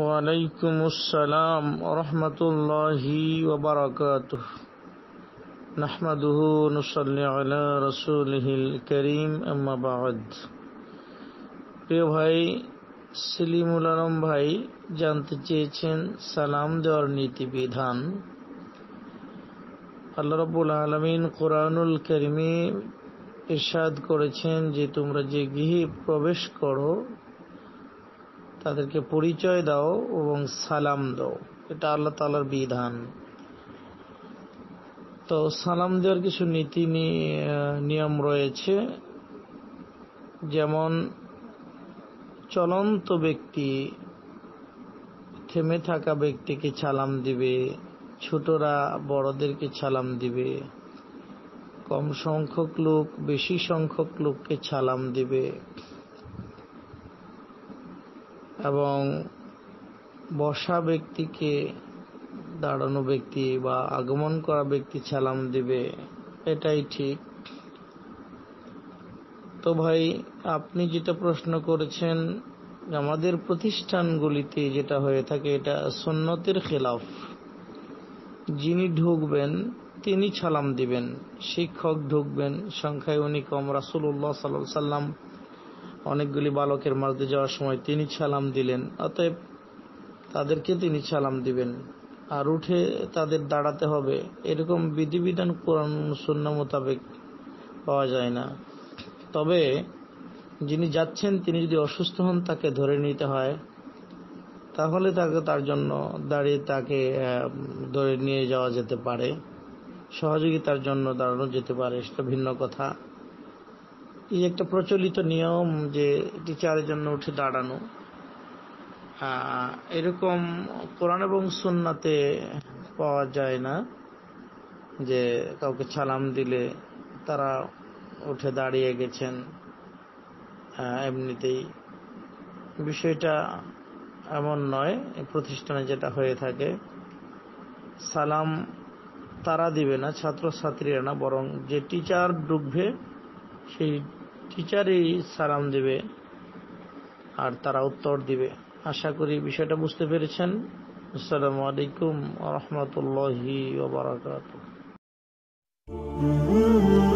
ওয়ালাইকুম আসসালাম রহমতুল্লাহি ওবরাকাত نحمده ونصلي على رسوله الكريم اما بعد প্রিয় ভাই সেলিমুল আলম ভাই জানতে চেয়েছেন সালাম দেওয়ার বিধান আল্লাহ রবুল আলমিন কোরআনুল করিমে ইরশাদ করেছেন যে তোমরা যে গৃহে প্রবেশ করো তাদেরকে পরিচয় দাও এবং সালাম দাও এটা আল্লাহ তালার বিধান তো সালাম দেওয়ার কিছু নীতি নিয়ম রয়েছে যেমন চলন্ত ব্যক্তি থেমে থাকা ব্যক্তিকে সালাম দিবে ছোটরা বড়দেরকে সালাম দিবে কম সংখ্যক লোক বেশি সংখ্যক লোককে সালাম দিবে এবং বসা ব্যক্তিকে দাঁড়ানো ব্যক্তি বা আগমন করা ব্যক্তি সালাম দেবে এটাই ঠিক তো ভাই আপনি যেটা প্রশ্ন করেছেন আমাদের প্রতিষ্ঠানগুলিতে যেটা হয়ে থাকে এটা সন্নতের খেলাফ যিনি ঢুকবেন তিনি সালাম দিবেন শিক্ষক ঢুকবেন সংখ্যায় উনি কম রাসুল্লাহ সাল্লাম অনেকগুলি বালকের মাঝে যাওয়ার সময় তিনি সালাম দিলেন অতএব তাদেরকে তিনি সালাম দিবেন আর উঠে তাদের দাঁড়াতে হবে এরকম বিধিবিধান কোরআন শূন্য মোতাবেক পাওয়া যায় না তবে যিনি যাচ্ছেন তিনি যদি অসুস্থ হন তাকে ধরে নিতে হয় তাহলে তাকে তার জন্য দাঁড়িয়ে তাকে ধরে নিয়ে যাওয়া যেতে পারে সহযোগিতার জন্য দাঁড়ানো যেতে পারে সেটা ভিন্ন কথা এই একটা প্রচলিত নিয়ম যে টিচারের জন্য উঠে দাঁড়ানো এরকম কোরআন এবং সুন্নাতে পাওয়া যায় না যে কাউকে সালাম দিলে তারা উঠে দাঁড়িয়ে গেছেন এমনিতেই বিষয়টা এমন নয় প্রতিষ্ঠানে যেটা হয়ে থাকে সালাম তারা দিবে না ছাত্রছাত্রীরা না বরং যে টিচার ঢুকবে সেই টিচারই সালাম দিবে আর তারা উত্তর দিবে আশা করি বিষয়টা বুঝতে পেরেছেন আসসালামু আলাইকুম রহমতুল্লাহি